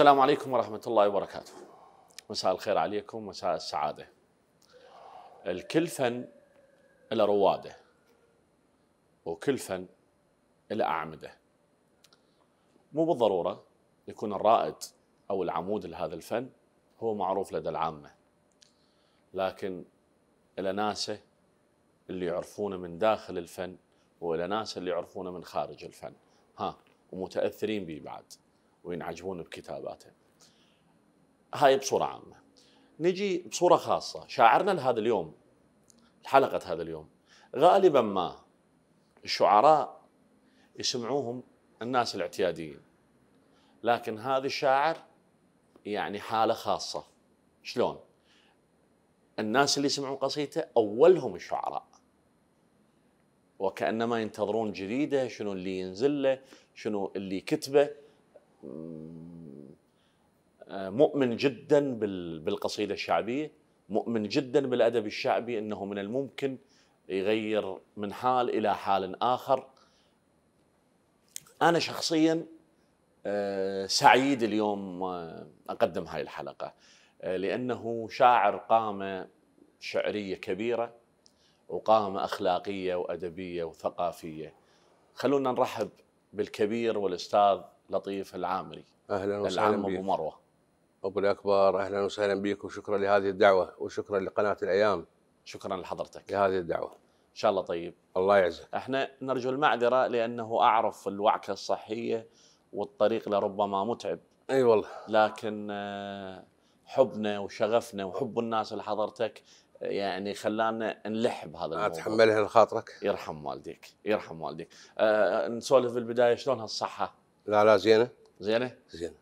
السلام عليكم ورحمة الله وبركاته مساء الخير عليكم مساء السعادة الكل فن إلى رواده وكل فن إلى أعمدة مو بالضرورة يكون الرائد أو العمود لهذا الفن هو معروف لدى العامة لكن إلى ناسه اللي يعرفونه من داخل الفن وإلى ناس اللي يعرفونه من خارج الفن ها ومتأثرين به بعد وينعجبون بكتاباته هاي بصورة عامة نجي بصورة خاصة شاعرنا لهذا اليوم حلقة هذا اليوم غالبا ما الشعراء يسمعوهم الناس الاعتياديين لكن هذا الشاعر يعني حالة خاصة شلون الناس اللي يسمعون قصيدته أولهم الشعراء وكأنما ينتظرون جديدة شنو اللي ينزله شنو اللي كتبه آه، مؤمن جدا بالقصيده الشعبيه مؤمن جدا بالادب الشعبي انه من الممكن يغير من حال الى حال اخر انا شخصيا آه، سعيد اليوم آه، اقدم هاي الحلقه لانه شاعر قامه شعريه كبيره وقامه اخلاقيه وادبيه وثقافيه خلونا نرحب بالكبير والاستاذ لطيف العامري اهلا وسهلا العم ابو مروه ابو الاكبر اهلا وسهلا بك وشكرا لهذه الدعوه وشكرا لقناه الايام شكرا لحضرتك لهذه الدعوه ان شاء الله طيب الله يعزك احنا نرجو المعذره لانه اعرف الوعكه الصحيه والطريق لربما متعب اي أيوة والله لكن آه، حبنا وشغفنا وحب الناس لحضرتك آه، يعني خلانا نلح بهذا الموضوع اتحملها لخاطرك يرحم والديك يرحم والديك أه نسولف البدايه شلون هالصحه لا لا زينه زينه زينه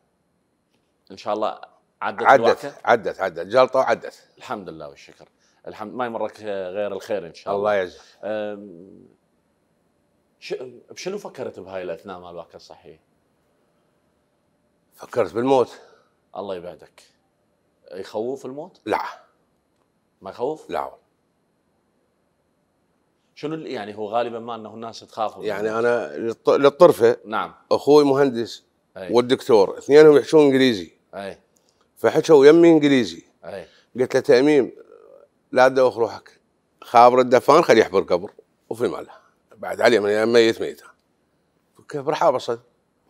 ان شاء الله عدت عدت عدت عدت جلطه وعدت الحمد لله والشكر الحمد ما يمرك غير الخير ان شاء الله الله يعزك ش... بشنو فكرت بهاي الاثناء مال الواقع الصحي؟ فكرت بالموت الله يبعدك يخوف الموت؟ لا ما يخوف؟ لا والله شنو يعني هو غالبا ما انه الناس تخاف يعني انا للطرفه نعم اخوي مهندس أي. والدكتور اثنينهم يحشون انجليزي اي فحشوا يمي انجليزي اي قلت له تاميم لا تدوخ روحك خابر الدفان خليه يحبر قبر وفي ماله بعد عليه من ميت ميت كيف راح ابصد؟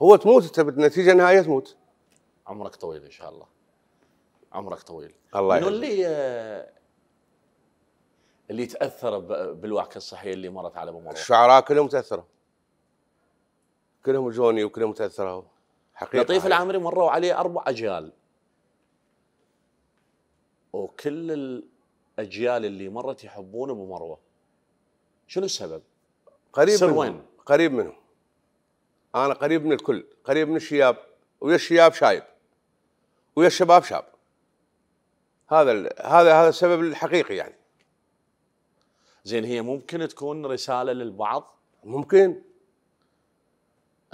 هو تموت انت بالنتيجه النهائيه تموت عمرك طويل ان شاء الله عمرك طويل الله يحفظك اللي آه، اللي تاثر بالواقع الصحيه اللي مرت على ابو مروان الشعراء كلهم تاثروا كلهم جوني وكلهم تاثروا حقيقه لطيف العامري مروا عليه اربع اجيال وكل الاجيال اللي مرت يحبون ابو مروه شنو السبب؟ قريب سر منهم. وين؟ قريب منهم انا قريب من الكل قريب من الشياب ويا الشياب شايب ويا الشباب شاب هذا هذا هذا السبب الحقيقي يعني زين هي ممكن تكون رساله للبعض ممكن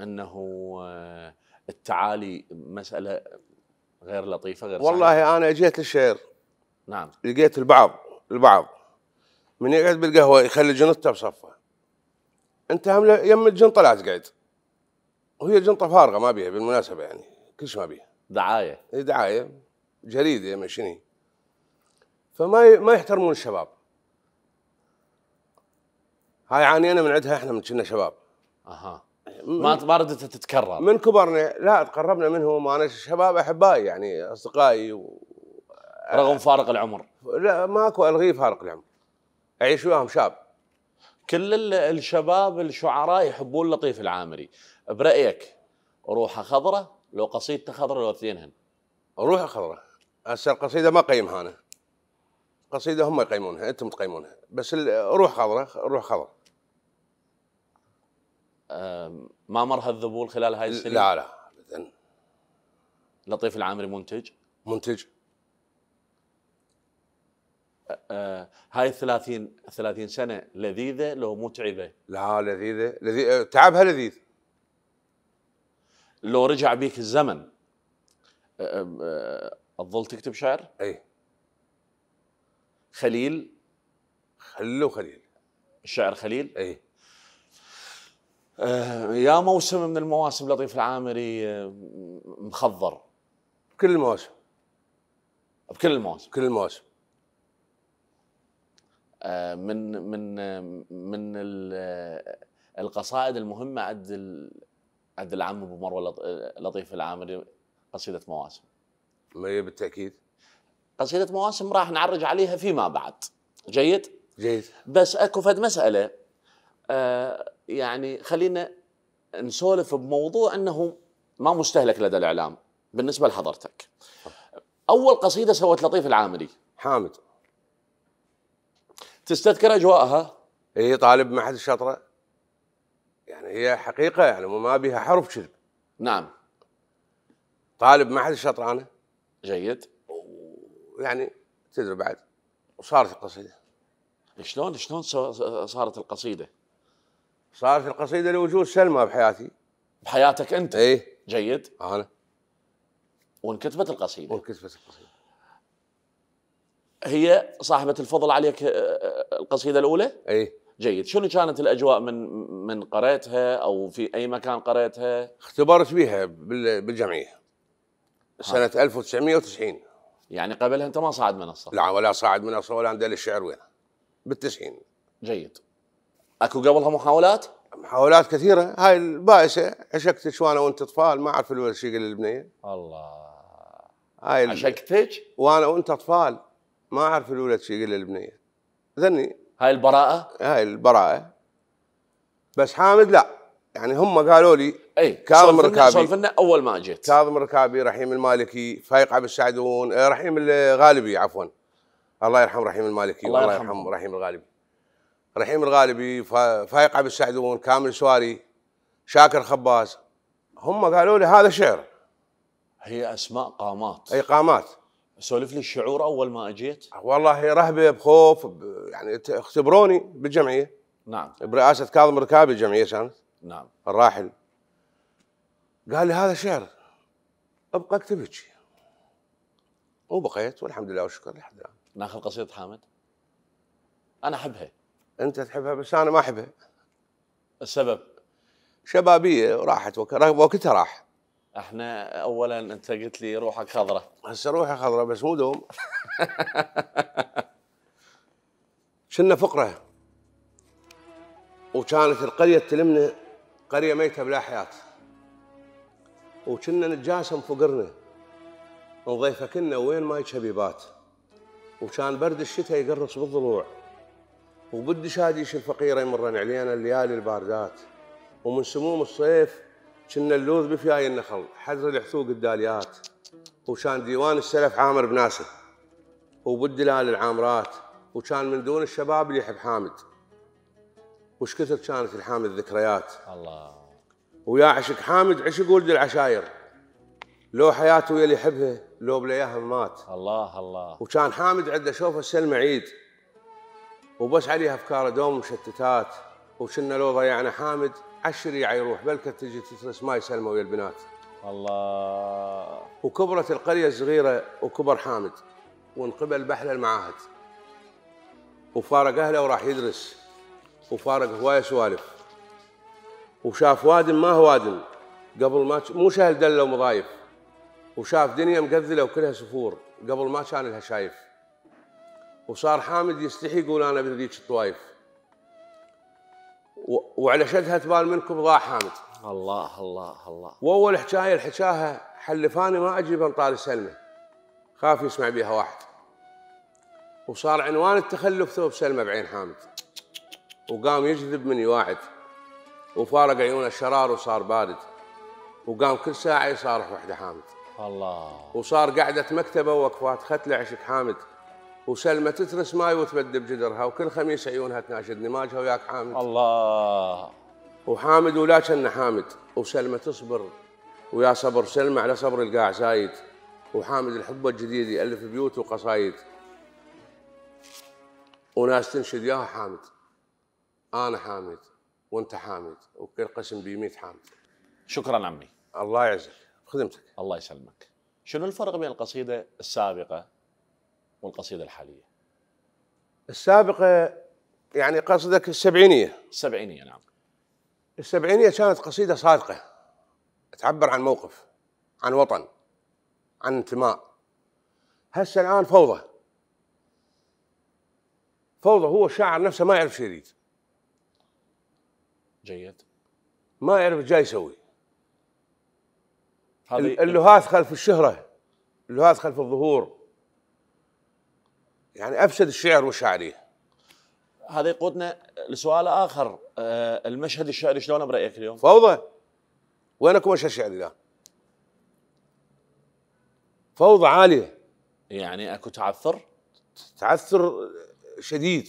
انه آه، التعالي مساله غير لطيفه غير والله صحيح. انا جيت للشعر نعم لقيت البعض البعض من يقعد بالقهوه يخلي جنطته بصفه انت هم يم الجنطه لا تقعد وهي جنطه فارغه ما بيها بالمناسبه يعني كل شيء ما بيها دعايه إيه، دعايه جريده ماشيني فما ما يحترمون الشباب هاي عانينا من عندها احنا من كنا شباب اها ما ردت تتكرر من كبرنا لا تقربنا منهم انا شباب احبائي يعني اصدقائي و... رغم فارق العمر لا ماكو الغي فارق العمر اعيش وياهم شاب كل الشباب الشعراء يحبون لطيف العامري برايك روحه خضره لو قصيدته خضره لو اثنينهن روحه خضره هسه القصيده ما قيمها انا قصيده هم يقيمونها انتم تقيمونها بس روح خضره روح خضره ما مرها الذبول خلال هاي السنين؟ لا لا ابدا لطيف العامري منتج؟ منتج آه هاي 30 30 سنه لذيذه لو متعبه؟ لا لذيذه لذيذ تعبها لذيذ لو رجع بيك الزمن تظل تكتب شعر؟ اي خليل خلو خليل الشعر خليل؟ اي آه، يا موسم من المواسم لطيف العامري آه، مخضر كل المواسم بكل المواسم كل المواسم آه، من من من القصائد المهمه عند عند العم ابو مروه لطيف العامري قصيده مواسم ما هي بالتاكيد قصيده مواسم راح نعرج عليها فيما بعد جيد جيد بس اكو فد مساله أه يعني خلينا نسولف بموضوع انه ما مستهلك لدى الاعلام بالنسبه لحضرتك. اول قصيده سوت لطيف العامري حامد تستذكر اجواءها؟ هي إيه، طالب معهد الشطره يعني هي حقيقه يعني ما بها حرف كذب نعم طالب معهد الشطره انا جيد يعني تدري بعد وصارت القصيده شلون شلون صارت القصيده؟ صارت القصيده لوجود سلمى بحياتي بحياتك انت ايه جيد انا وانكتبت القصيده وانكتبت القصيده هي صاحبه الفضل عليك آه، آه، القصيده الاولى ايه جيد شنو كانت الاجواء من من قريتها او في اي مكان قريتها اختبرت بها بالجمعيه سنه 1990 يعني قبلها انت ما صعد منصه لا ولا صعد منصه ولا ندل الشعر وين بالتسعين جيد اكو قبلها محاولات؟ محاولات كثيره هاي البائسه عشقتك وانا وانت طفال ما اعرف الولد شو يقول للبنيه الله هاي عشقتك؟ وانا وانت طفال ما اعرف الولد شو يقول للبنيه ذني هاي البراءه؟ هاي البراءه بس حامد لا يعني هم قالوا لي اي كاظم الركابي سولف لنا اول ما جيت كاظم الركابي رحيم المالكي فايق عبد السعدون إيه، رحيم الغالبي عفوا الله يرحم رحيم المالكي الله, الله يرحم رحيم الغالبي رحيم الغالبي فايق عبد السعدون كامل سواري شاكر خباز هم قالوا لي هذا شعر هي اسماء قامات اي قامات سولف لي الشعور اول ما اجيت والله رهبه بخوف يعني اختبروني بالجمعيه نعم برئاسه كاظم ركابي الجمعيه كانت نعم الراحل قال لي هذا شعر ابقى اكتب هيك وبقيت والحمد لله والشكر لحد الان ناخذ قصيده حامد انا احبها انت تحبها بس انا ما احبها السبب شبابيه راحت وقتها راح احنا اولا انت قلت لي روحك خضراء هسه روحي خضراء بس مو دوم كنا فقره وكانت القريه تلمنا قريه ميته بلا حياه وكنا نتجاسم فقرنا نضيفه كنا وين ماي شبيبات وكان برد الشتاء يقرص بالضلوع وبدي شاديش الفقيرة يمرن علينا الليالي الباردات ومن سموم الصيف كنا اللوذ بفياي النخل حذر الحثوق الداليات وكان ديوان السلف عامر بناسه وبدلال العامرات وكان من دون الشباب اللي يحب حامد وش كثر كانت الحامد ذكريات الله ويا عشق حامد عشق ولد العشاير لو حياته يلي يحبها لو بلياها مات الله الله وكان حامد عنده شوفه سلم عيد وبس عليه افكاره دوم مشتتات وشنا لو ضيعنا حامد عالشريعه يروح بلكة تجي تترس ما يسلموا ويا البنات الله وكبرت القريه الصغيره وكبر حامد وانقبل بحل المعاهد وفارق اهله وراح يدرس وفارق هوايه سوالف وشاف وادم ما هو وادم قبل ما مو شاهد دله ومضايف وشاف دنيا مقذله وكلها سفور قبل ما كان لها شايف وصار حامد يستحي يقول انا بذيك الطوايف وعلى شدها تبال منكم ضاع حامد الله الله الله واول حكايه الحكاها حلفاني ما اجيب انطار سلمى خاف يسمع بيها واحد وصار عنوان التخلف ثوب سلمه بعين حامد وقام يجذب مني واحد وفارق عيونه الشرار وصار بارد وقام كل ساعه يصارح وحده حامد الله وصار قعدة مكتبه وقفات ختله عشق حامد وسلمى تترس ماي وتبد بجدرها وكل خميس عيونها تناشدني ما وياك حامد الله وحامد ولا كان حامد وسلمى تصبر ويا صبر سلمى على صبر القاع زايد وحامد الحب الجديد يالف بيوت وقصايد وناس تنشد ياها حامد انا حامد وانت حامد وكل قسم ب حامد شكرا عمي الله يعزك خدمتك الله يسلمك شنو الفرق بين القصيده السابقه والقصيده الحاليه السابقه يعني قصدك السبعينيه السبعينيه نعم السبعينيه كانت قصيده صادقه تعبر عن موقف عن وطن عن انتماء هسه الان فوضى فوضى هو الشاعر نفسه ما يعرف شو يريد جيد ما يعرف جاي يسوي اللهاث خلف الشهره اللهاث خلف الظهور يعني افسد الشعر وشعري هذا يقودنا لسؤال اخر آه، المشهد الشعري شلون برايك اليوم؟ فوضى وينكم مشهد شعري الان؟ فوضى عاليه يعني اكو تعثر؟ تعثر شديد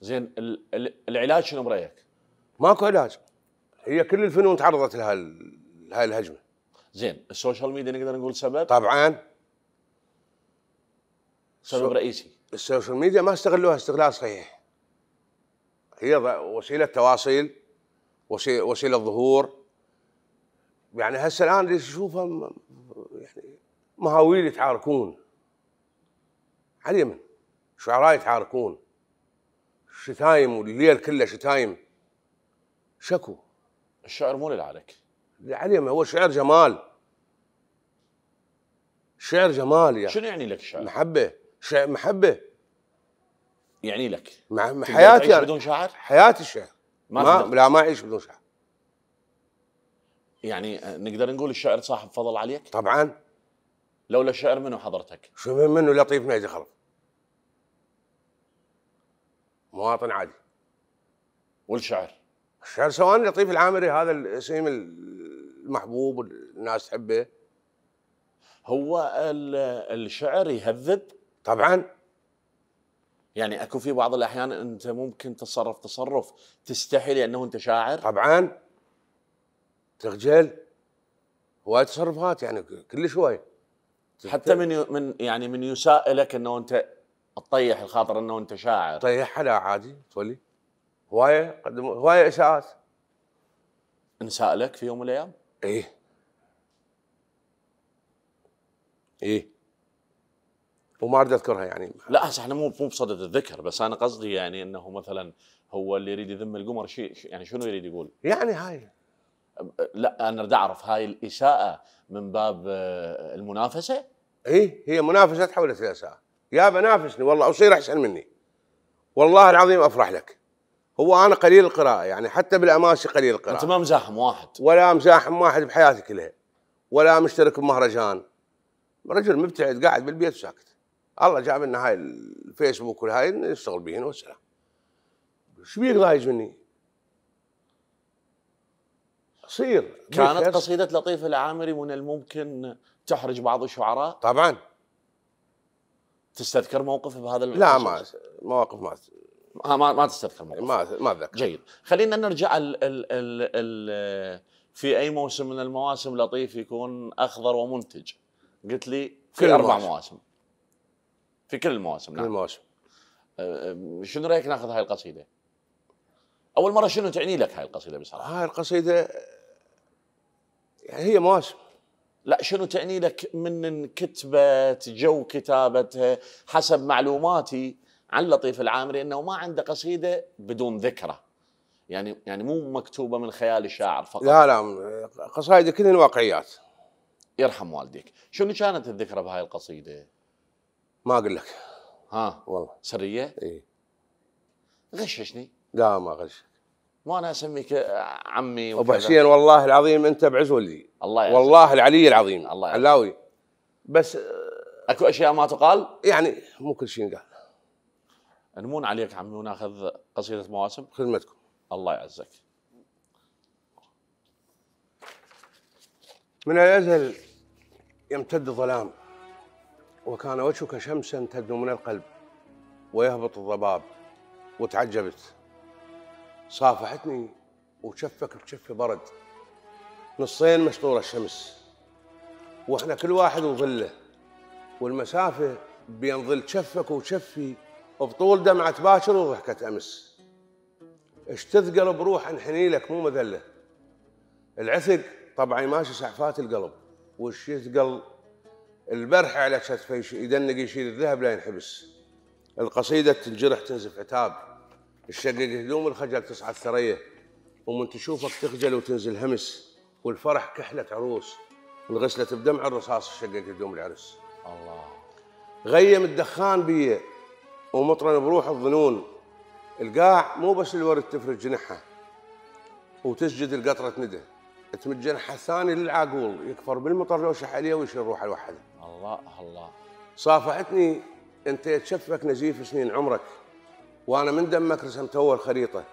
زين العلاج شنو برايك؟ ماكو علاج هي كل الفنون تعرضت الهجمه زين السوشيال ميديا نقدر نقول سبب؟ طبعا سبب رئيسي السوشيال ميديا ما استغلوها استغلال صحيح هي وسيله تواصل وسيله ظهور يعني هسه الان اللي تشوفها يعني مهاويل يتعاركون على اليمن شعراء يتعاركون شتايم والليل كله شتايم شكو الشعر مو على اليمن هو شعر جمال شعر جمال يعني شنو يعني لك الشعر؟ محبه شعر محبه يعني لك مع حياتي يعني بدون شعر؟ حياتي الشعر ما, ما لا ما اعيش بدون شعر يعني آه، نقدر نقول الشعر صاحب فضل عليك؟ طبعا لولا الشعر منو حضرتك؟ شو منو لطيف نايزي خلف مواطن عادي والشعر؟ الشعر سواء لطيف العامري هذا الاسم المحبوب الناس تحبه هو الشعر يهذب طبعا يعني اكو في بعض الاحيان انت ممكن تتصرف تصرف تستحي لانه انت شاعر طبعا تخجل هواي تصرفات يعني كل شوي حتى من من يعني من يساء لك انه انت تطيح الخاطر انه انت شاعر طيحها لا عادي تولي هوايه قدم هوايه اساءات انساء لك في يوم من الايام؟ ايه ايه وما اريد اذكرها يعني لا احنا مو مو بصدد الذكر بس انا قصدي يعني انه مثلا هو اللي يريد يذم القمر شيء يعني شنو يريد يقول؟ يعني هاي لا انا اريد اعرف هاي الاساءه من باب آه، المنافسه؟ اي هي منافسه تحولت الى اساءه يا بنافسني والله وصير احسن مني والله العظيم افرح لك هو انا قليل القراءه يعني حتى بالاماسي قليل القراءه انت ما مزاحم واحد ولا مزاحم واحد بحياتي كلها ولا مشترك بمهرجان رجل مبتعد قاعد بالبيت وساكت الله جاب لنا هاي الفيسبوك والهاي نشتغل بهن والسلام شو بيك ضايج مني؟ صير كانت قصيدة لطيف العامري من الممكن تحرج بعض الشعراء؟ طبعا تستذكر موقف بهذا لا ما مواقف ما آه، ما ما تستذكر موقف ما ما اتذكر جيد خلينا نرجع ال ال ال ال في اي موسم من المواسم لطيف يكون اخضر ومنتج قلت لي في اربع مواسم. مواسم في كل المواسم نعم كل المواسم أه، أه، شنو رايك ناخذ هاي القصيده؟ اول مره شنو تعني لك هاي القصيده بصراحه؟ هاي القصيده يعني هي مواسم لا شنو تعني لك من انكتبت جو كتابتها حسب معلوماتي عن لطيف العامري انه ما عنده قصيده بدون ذكرى يعني يعني مو مكتوبه من خيال الشاعر فقط لا لا قصائدي كلها واقعيات يرحم والديك شنو كانت الذكرى بهاي القصيده ما اقول لك ها والله سريه؟ اي غششني لا ما غششك وانا اسميك عمي ابو حسين والله العظيم انت بعز ولدي الله يعزك. والله العلي العظيم الله يعزك. علاوي بس اكو اشياء ما تقال؟ يعني مو كل شيء قال نمون عليك عمي وناخذ قصيده مواسم خدمتكم الله يعزك من الازل يمتد الظلام وكان وجهك شمسا تدنو من القلب ويهبط الضباب وتعجبت صافحتني وشفك بشفه برد نصين مسطورة الشمس واحنا كل واحد وظله والمسافة بين ظل شفك وشفي بطول دمعة باكر وضحكة أمس اش تثقل بروح انحني لك مو مذلة العثق طبعا ماشي سعفات القلب وش يثقل البرح على كتفي يدنق يشيل الذهب لا ينحبس القصيدة تنجرح تنزف عتاب الشقق هدوم الخجل تصعد ثرية ومن تشوفك تخجل وتنزل همس والفرح كحلة عروس انغسلت بدمع الرصاص الشقق هدوم العرس الله غيم الدخان بي ومطرن بروح الظنون القاع مو بس الورد تفرج جنحه وتسجد القطرة نده تمجن حساني للعاقول يكفر بالمطر لو شح عليه ويشيل روحه لوحده الله الله صافحتني انت يتشفك نزيف سنين عمرك وانا من دمك رسمت اول خريطه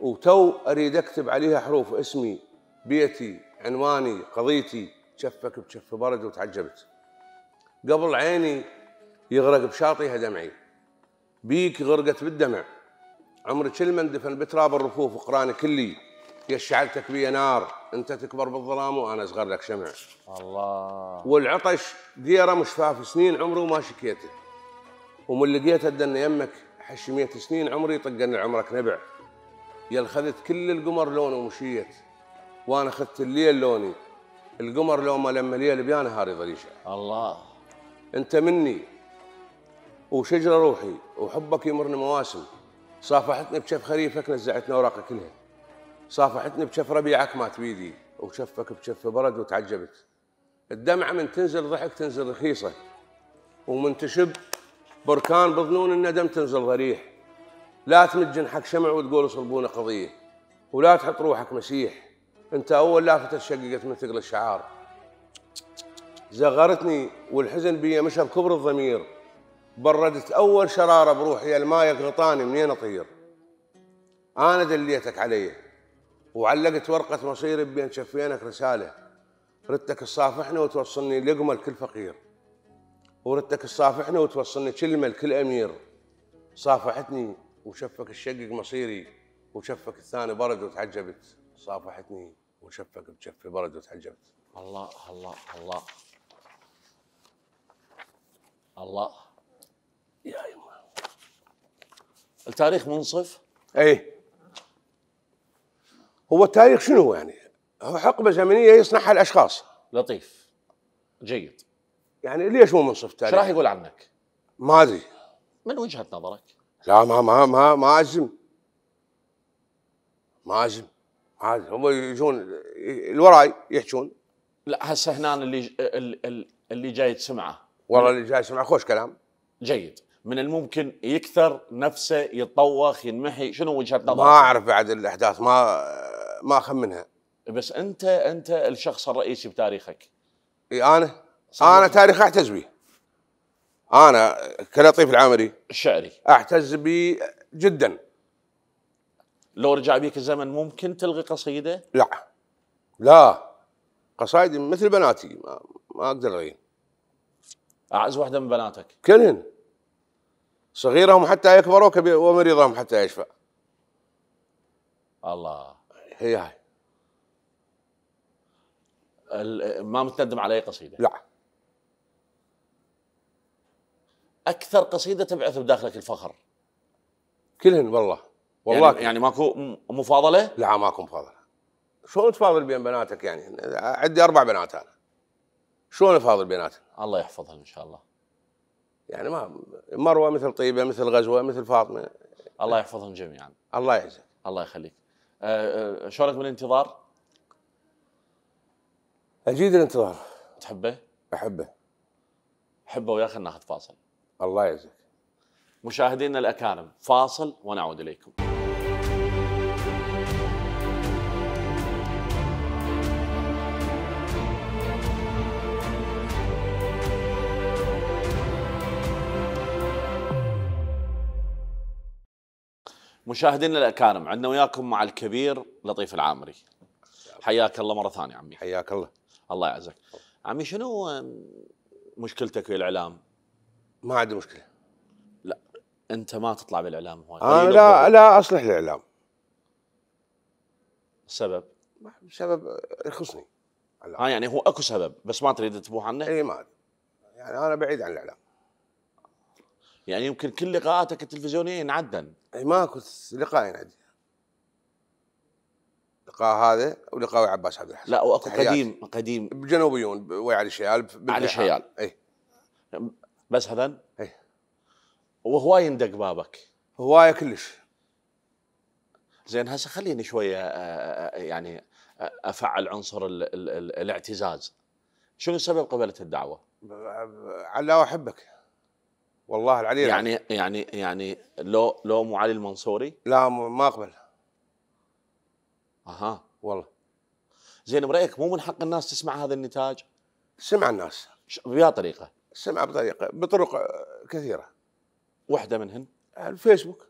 وتو اريد اكتب عليها حروف اسمي بيتي عنواني قضيتي شفك بشف برد وتعجبت قبل عيني يغرق بشاطيها دمعي بيك غرقت بالدمع عمري كل من دفن بتراب الرفوف وقراني كلي يشعلتك بي نار انت تكبر بالظلام وانا اصغر لك شمع الله والعطش ديره مشفاف سنين عمري وما شكيته ومن لقيته ادن يمك حش 100 سنين عمري طقن عمرك نبع يا خذت كل القمر لونه ومشيت وانا اخذت الليل لوني القمر لو ما لما ليل بيا هاري ضريشه الله انت مني وشجره روحي وحبك يمرني مواسم صافحتني بشف خريفك نزعتني اوراقك كلها صافحتني بشف ربيعك ما تبيدي وشفك بشف برد وتعجبت الدمعة من تنزل ضحك تنزل رخيصة ومن تشب بركان بظنون الندم تنزل ضريح لا تمد جنحك شمع وتقول صلبونا قضية ولا تحط روحك مسيح انت اول لافتة شققت من ثقل الشعار زغرتني والحزن بي مشى بكبر الضمير بردت اول شرارة بروحي الماء غطاني منين اطير انا دليتك عليه وعلقت ورقة مصيري بين شفينك رسالة ردتك تصافحني وتوصلني لقمة لكل فقير وردتك تصافحني وتوصلني كلمة لكل أمير صافحتني وشفك الشقق مصيري وشفك الثاني برد وتعجبت صافحتني وشفك بشفي برد وتعجبت الله الله الله الله يا يما التاريخ منصف؟ ايه هو التاريخ شنو يعني؟ هو حقبه زمنيه يصنعها الاشخاص لطيف جيد يعني ليش مو منصف تاريخ؟ شو راح يقول عنك؟ ما ادري من وجهه نظرك؟ لا ما ما ما ما اجزم ما اجزم عادي هم يجون الوراي يحجون لا هسه هنا اللي اللي جاي تسمعه والله اللي جاي تسمعه خوش كلام جيد من الممكن يكثر نفسه يتطوخ ينمحي شنو وجهه نظرك؟ ما اعرف بعد الاحداث ما ما اخمنها بس انت انت الشخص الرئيسي بتاريخك اي انا صحيح. انا تاريخ اعتز به انا كلطيف العامري الشعري اعتز به جدا لو رجع بيك الزمن ممكن تلغي قصيده؟ لا لا قصائدي مثل بناتي ما, ما اقدر الغيهم اعز واحده من بناتك كلهن صغيرهم حتى يكبروا ومريضهم حتى يشفى الله هي هاي ما متندم على اي قصيده لا اكثر قصيده تبعث بداخلك الفخر كلهن والله والله يعني, يعني ماكو مفاضله؟ لا ماكو مفاضله شلون تفاضل بين بناتك يعني؟ عندي اربع بنات انا شلون افاضل بيناتهم؟ الله يحفظهم ان شاء الله يعني ما مروه مثل طيبه مثل غزوه مثل فاطمه الله يحفظهم جميعا الله يعزك الله يخليك آه، آه، شلونك بالانتظار؟ اجيد الانتظار تحبه؟ احبه حبه ويا خلينا ناخذ فاصل الله يعزك مشاهدينا الاكارم فاصل ونعود اليكم مشاهدينا الاكارم عندنا وياكم مع الكبير لطيف العامري حياك الله مره ثانيه عمي حياك الله الله يعزك عمي شنو مشكلتك في الاعلام؟ ما عندي مشكله لا انت ما تطلع بالاعلام هو انا لا لا اصلح الاعلام السبب؟ سبب آه، يخصني ها يعني هو اكو سبب بس ما تريد تبوح عنه؟ اي ما يعني انا بعيد عن الاعلام يعني يمكن كل لقاءاتك التلفزيونيه ينعدن اي ماكو لقاء ينعدن لقاء هذا ولقاء عباس عبد الحسن لا واكو قديم قديم بجنوبيون ويا علي شيال علي شيال اي بس هذا اي وهواي يندق بابك هواي كلش زين هسه خليني شويه آه، آه، آه، يعني افعل عنصر الـ الـ الاعتزاز شنو سبب قبلت الدعوه؟ علاوه احبك والله العلي يعني يعني يعني لو لو مو علي المنصوري لا ما اقبل اها والله زين برايك مو من حق الناس تسمع هذا النتاج؟ سمع الناس بأي طريقه؟ سمع بطريقه بطرق كثيره واحده منهن؟ الفيسبوك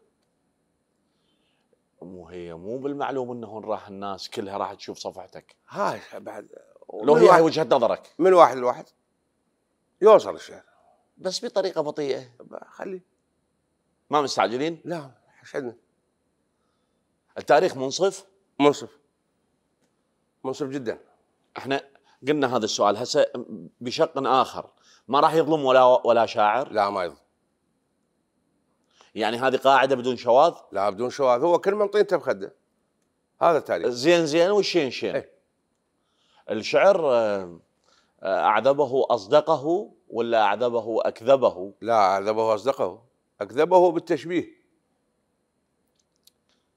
مو هي مو بالمعلوم انه راح الناس كلها راح تشوف صفحتك هاي بعد لو هي وجهه نظرك من واحد لواحد يوصل الشعر بس بطريقه بطيئه خلي ما مستعجلين؟ لا نعم، حشدنا التاريخ منصف؟ منصف منصف جدا احنا قلنا هذا السؤال هسه بشق اخر ما راح يظلم ولا ولا شاعر؟ لا ما يظلم يعني هذه قاعده بدون شواذ؟ لا بدون شواذ هو كل من طينته بخده هذا التاريخ زين زين والشين شين ايه؟ الشعر آه، أعذبه أصدقه ولا أعذبه أكذبه لا أعذبه أصدقه أكذبه بالتشبيه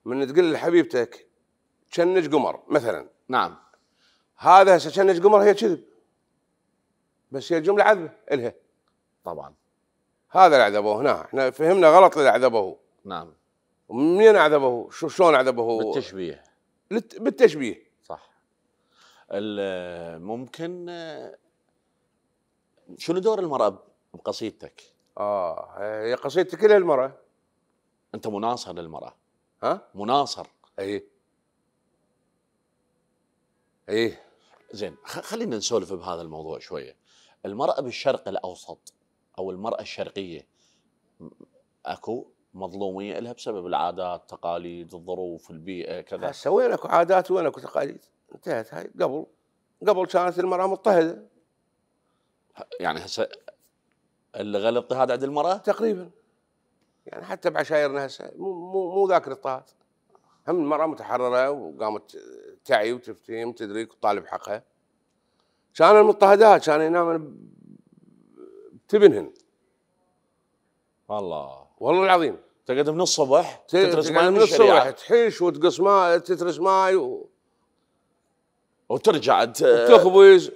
من تقول لحبيبتك تشنج قمر مثلا نعم هذا تشنج قمر هي كذب بس هي الجملة عذبة إلها طبعا هذا اللي عذبه هنا نعم. احنا فهمنا غلط اللي عذبه نعم منين عذبه شلون عذبه بالتشبيه بالتشبيه ممكن شنو دور المراه بقصيدتك؟ اه هي قصيدتي كلها المراه انت مناصر للمراه ها؟ مناصر اي اي زين خلينا نسولف بهذا الموضوع شويه المراه بالشرق الاوسط او المراه الشرقيه اكو مظلوميه لها بسبب العادات، التقاليد، الظروف، البيئه، كذا. وين اكو عادات وين اكو تقاليد؟ انتهت هاي قبل قبل كانت المراه مضطهده يعني هسه اللي غير الاضطهاد عند المراه تقريبا يعني حتى بعشايرنا هسه مو مو مو ذاك الاضطهاد هم المراه متحرره وقامت تعي وتفتهم تدريك وتطالب حقها كان المضطهدات كان ينام بتبنهن الله والله العظيم تقعد من الصبح تترس ماي من الصبح تحش وتقص ماي تترس ماي و... وترجع تخبز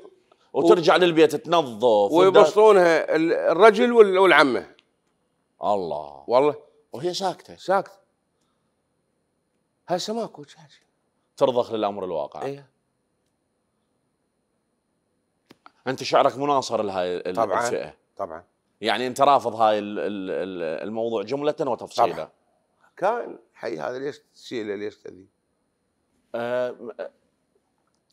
وترجع و... للبيت تنظف ويبسطونها الرجل والعمه الله والله وهي ساكته ساكته هسه ماكو ترضخ للامر الواقع ايه انت شعرك مناصر لهاي طبعا الفئه طبعا يعني انت رافض هاي الموضوع جمله وتفصيلا طبعا كان حي هذا ليش تسيله ليش كذي؟ آه،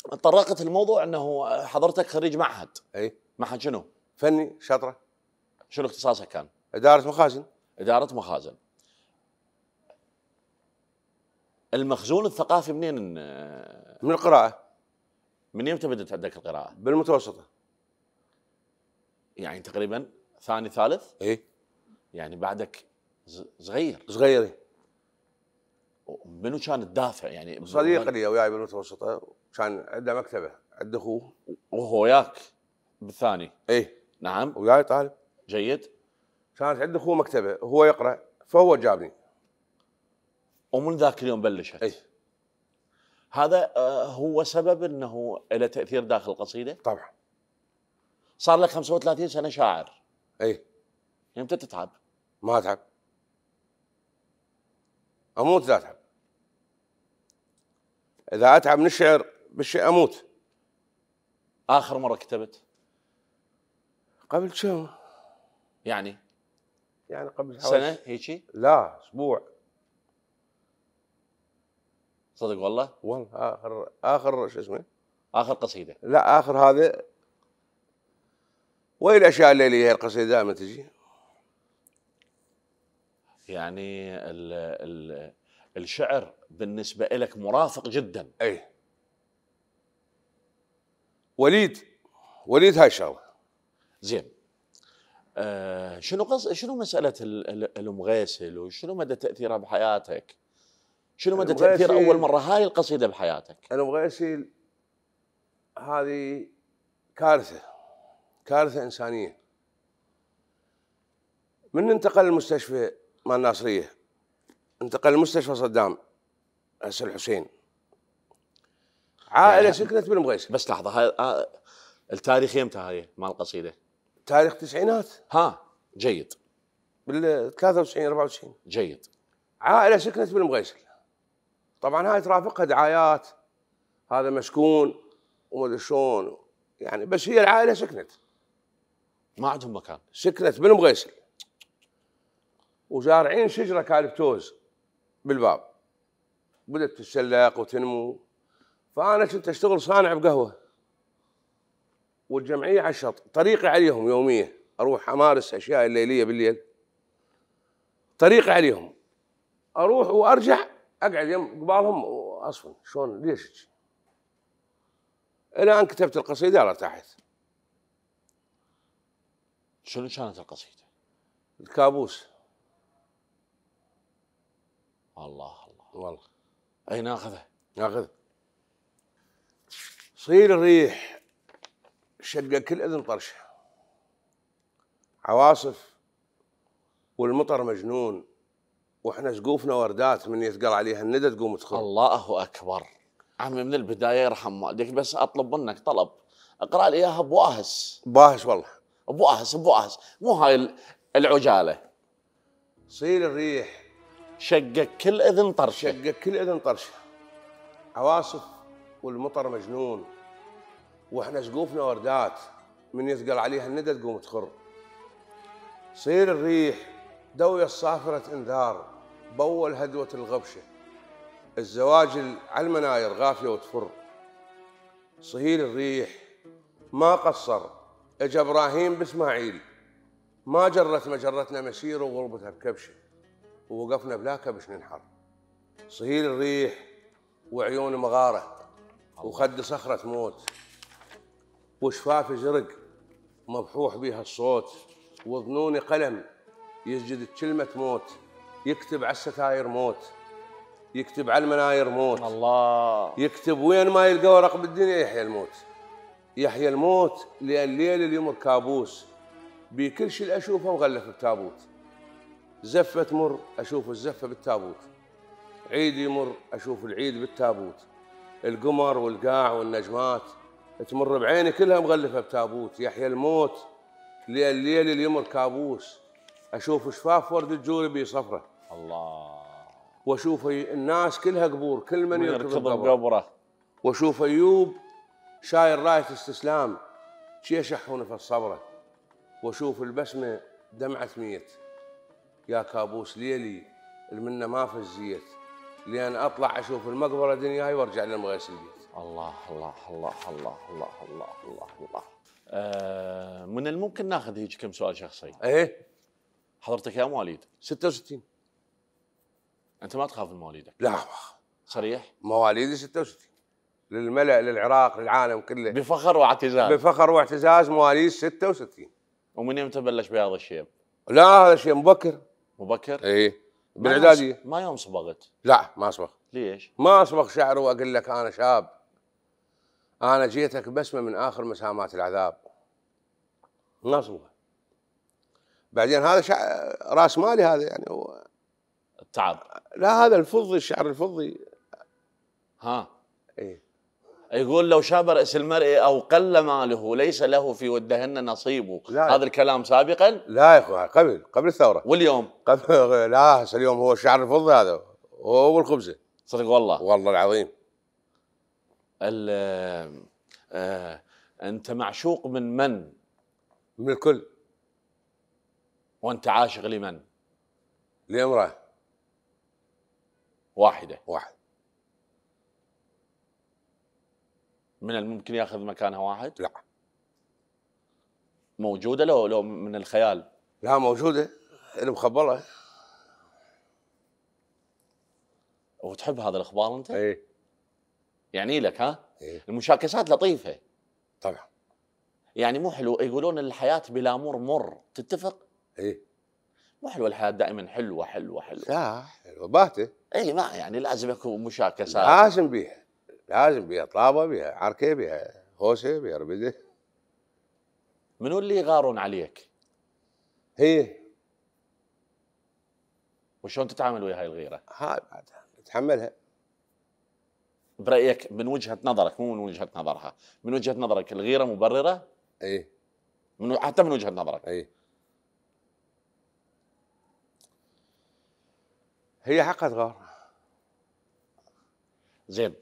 طرقت الموضوع انه حضرتك خريج معهد اي معهد شنو؟ فني شاطره شنو اختصاصك كان؟ اداره مخازن اداره مخازن المخزون الثقافي منين؟ من القراءه من يوم بدات عندك القراءه؟ بالمتوسطه يعني تقريبا ثاني ثالث؟ اي يعني بعدك صغير صغير منو كان الدافع يعني صديق لي وياي بالمتوسطه كان عنده مكتبه عند اخوه وهو وياك بالثاني اي نعم وياي طالب جيد كانت عند اخوه مكتبه هو يقرا فهو جابني ومن ذاك اليوم بلشت اي هذا آه، هو سبب انه له تاثير داخل القصيده؟ طبعا صار لك 35 سنه شاعر اي يمتى تتعب؟ ما اتعب اموت لا اتعب اذا اتعب من الشعر بشي اموت اخر مره كتبت قبل كم يعني يعني قبل سنه هيجي لا اسبوع صدق والله والله اخر اخر شو اسمه اخر قصيده لا اخر هذا وين الاشياء الليليه هي القصيده دائما تجي يعني الـ الـ الشعر بالنسبه لك مرافق جدا اي وليد وليد هاي الشغله زين آه شنو قص شنو مساله الام غيسل وشنو مدى تاثيرها بحياتك؟ شنو مدى تاثير اول مره هاي القصيده بحياتك؟ الام غيسل هذه كارثه كارثه انسانيه من انتقل المستشفى مال الناصريه انتقل المستشفى صدام هسه الحسين عائله يعني سكنت بالمغيسي بس لحظه هاي آه، التاريخ يمتى هاي مال القصيده؟ تاريخ التسعينات ها جيد بال 93 94 جيد عائله سكنت بالمغيسل طبعا هاي ترافقها دعايات هذا مسكون وما شلون يعني بس هي العائله سكنت ما عندهم مكان سكنت بالمغيسل وزارعين شجره كالبتوز بالباب بدت تتسلق وتنمو فانا كنت اشتغل صانع بقهوه والجمعيه على الشط طريقي عليهم يوميه اروح امارس اشياء الليليه بالليل طريقي عليهم اروح وارجع اقعد يم قبالهم واصفن شلون ليش الى ان كتبت القصيده ارتحت شنو كانت القصيده؟ الكابوس الله الله والله اي ناخذه ناخذه صيل الريح شقة كل أذن طرشة عواصف والمطر مجنون واحنا سقوفنا وردات من يثقل عليها الندى تقوم تخر الله اكبر عمي من البدايه يرحم والديك بس اطلب منك طلب اقرا لي اياها بواهس باهس والله بواهس بواهس مو هاي العجاله صيل الريح شقك كل اذن طرشه شقك كل اذن طرشه عواصف والمطر مجنون واحنا سقوفنا وردات من يثقل عليها الندى تقوم تخر صير الريح دوية صافرة انذار بول هدوة الغبشة الزواجل على المناير غافية وتفر صهيل الريح ما قصر اجا ابراهيم باسماعيل ما جرت مجرتنا مسيره وغربتها بكبشه ووقفنا بلا كبش ننحر صهيل الريح وعيون مغاره وخد صخره موت وشفاف زرق مبحوح بها الصوت وظنوني قلم يسجد كلمة موت يكتب على الستاير موت يكتب على المناير موت الله يكتب وين ما يلقى ورق بالدنيا يحيى الموت يحيى الموت لأن الليل اليوم كابوس بكل شيء أشوفه مغلف بتابوت زفة تمر أشوف الزفة بالتابوت عيد يمر أشوف العيد بالتابوت القمر والقاع والنجمات تمر بعيني كلها مغلفه بتابوت يحيى الموت الليل اللي يمر كابوس اشوف شفاف ورد الجوربي صفره الله واشوف الناس كلها قبور كل من يركض قبره واشوف ايوب شايل رايه استسلام شيشح في الصبره واشوف البسمه دمعه ميت يا كابوس ليلي المنه ما فزيت لين لان اطلع اشوف المقبره دنياي وارجع للمغيسليه الله الله الله الله الله الله الله الله آه من الممكن ناخذ هيك كم سؤال شخصي ايه حضرتك يا مواليد 66 انت ما تخاف من مواليدك لا صريح مواليدي 66 للملأ للعراق للعالم كله بفخر واعتزاز بفخر واعتزاز مواليد 66 ومن يوم تبلش بهذا الشيء؟ لا هذا شيء مبكر مبكر؟ ايه بالاعداديه ما يوم صبغت؟ لا ما اصبغ ليش؟ ما اصبغ شعر واقول لك انا شاب أنا جيتك بسمة من آخر مسامات العذاب نصبه بعدين هذا شع... راس مالي هذا يعني هو التعب لا هذا الفضي الشعر الفضي ها ايه يقول لو شاب رأس المرء أو قل ماله ليس له في ودهن نصيب هذا الكلام سابقا لا يا أخوان قبل قبل الثورة واليوم قبل لا اليوم هو الشعر الفضي هذا هو والخبزة صدق والله والله العظيم آه،, آه انت معشوق من من؟ من الكل وانت عاشق لمن؟ لامراه واحده واحد من الممكن ياخذ مكانها واحد؟ لا موجوده لو لو من الخيال لا موجوده اللي مخبره وتحب هذا الاخبار انت؟ ايه يعني لك ها إيه؟ المشاكسات لطيفه طبعا يعني مو حلو يقولون الحياه بلا مر مر تتفق ايه مو حلوه الحياه دائما حلوه حلوه حلوه صح حلوه باهته اي ما يعني لازم يكون مشاكسات لازم بيها لازم بيها طابه بيها عركه بيها هوسه بيها ربده منو اللي يغارون عليك؟ هي وشلون تتعامل ويا هاي الغيره؟ هاي بعدها تتحملها برايك من وجهه نظرك مو من وجهه نظرها من وجهه نظرك الغيره مبرره ايه من حتى من وجهه نظرك ايه هي حقا غار زين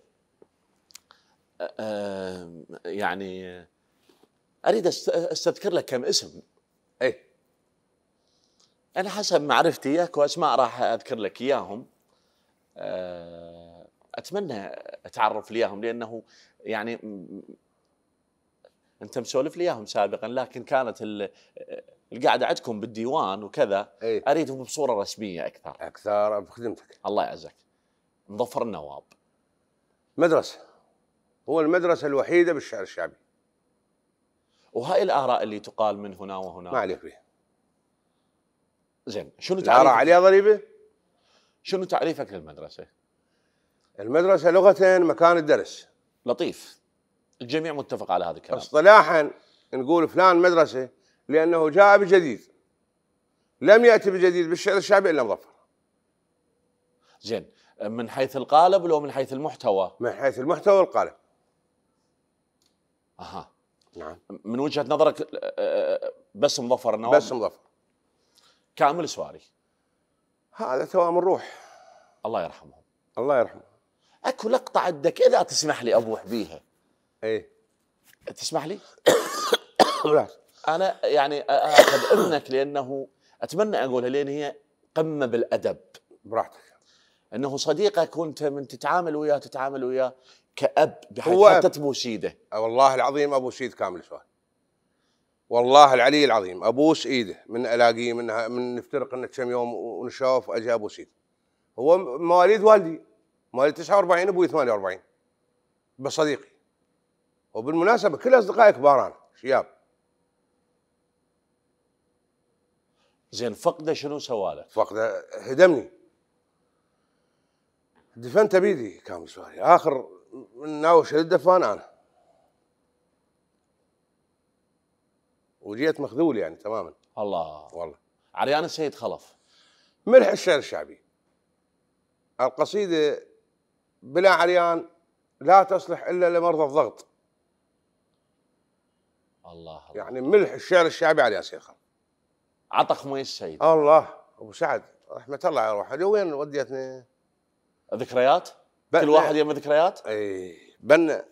يعني اريد استذكر لك كم اسم ايه انا حسب معرفتي اكو اسماء راح اذكر لك اياهم اتمنى اتعرف لياهم لانه يعني انت مسولف لي اياهم سابقا لكن كانت القعده عندكم بالديوان وكذا أيه؟ اريدهم بصوره رسميه اكثر اكثر بخدمتك الله يعزك مظفر النواب مدرسه هو المدرسه الوحيده بالشعر الشعبي وهاي الاراء اللي تقال من هنا وهنا ما عليك فيها زين شنو تعريفك؟ الاراء عليها ضريبه؟ شنو تعريفك للمدرسه؟ المدرسه لغه مكان الدرس لطيف الجميع متفق على هذا الكلام اصطلاحا نقول فلان مدرسه لانه جاء بجديد لم ياتي بجديد بالشعر الشعبي الا مظفر زين من حيث القالب ولو من حيث المحتوى من حيث المحتوى والقالب اها نعم من وجهه نظرك أه، أه، بس مظفر النوم بس مظفر كامل سواري هذا توام الروح الله يرحمه الله يرحمه اكو لقطه عندك اذا تسمح لي ابوح بيها ايه تسمح لي؟ انا يعني اخذ اذنك لانه اتمنى اقولها لان هي قمه بالادب براحتك انه صديقك كنت من تتعامل وياه تتعامل وياه كاب بحيث حتى ابو أه، والله العظيم ابو شيد كامل شوال والله العلي العظيم ابوس ايده من الاقيه من من نفترق انه كم يوم ونشوف اجي ابو سيد هو مواليد والدي مال 49 ابوي 48 بس صديقي وبالمناسبه كل اصدقائي كبار انا شياب زين فقده شنو سوالك؟ فقده هدمني دفنته بيدي كامل سؤالي اخر من ناوش للدفان انا وجيت مخذول يعني تماما الله والله عريان السيد خلف ملح الشعر الشعبي القصيده بلا عريان لا تصلح الا لمرضى الضغط الله, الله يعني ملح الشعر الشعبي على ياسيخه عطى خميس سيد الله ابو سعد رحمه الله على روحه وين وديتني ذكريات كل واحد يم ذكريات اي بنا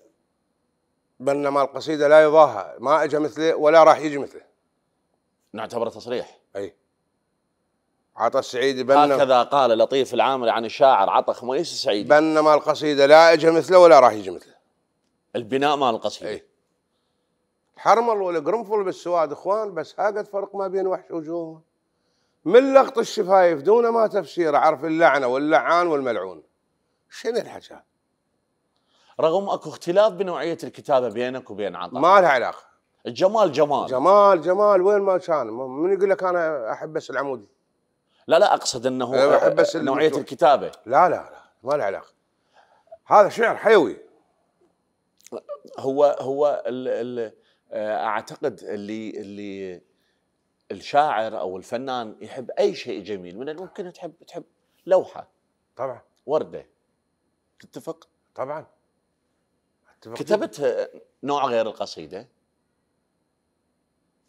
بنا مال القصيده لا يضاهى ما اجى مثله ولا راح يجي مثله نعتبره تصريح اي عطى السعيدي بنا هكذا قال لطيف العامري عن الشاعر عطى خميس السعيدي بنا مال القصيده لا اجى مثله ولا راح يجي مثله البناء مال القصيده ايه حرمل والقرنفل بالسواد اخوان بس هاقد فرق ما بين وحش وجوه من لقط الشفايف دون ما تفسير عرف اللعنه واللعان والملعون شنو الحكايه رغم اكو اختلاف بنوعيه الكتابه بينك وبين عطاء ما لها علاقه الجمال جمال جمال جمال وين ما كان من يقول لك انا احب بس العمودي لا لا اقصد انه بس آه، نوعيه المتوح. الكتابه لا لا لا ما له علاقه هذا شعر حيوي هو هو الـ الـ آه، اعتقد اللي اللي الشاعر او الفنان يحب اي شيء جميل من الممكن تحب تحب لوحه طبعا ورده تتفق؟ طبعا أتفق كتبت نوع غير القصيده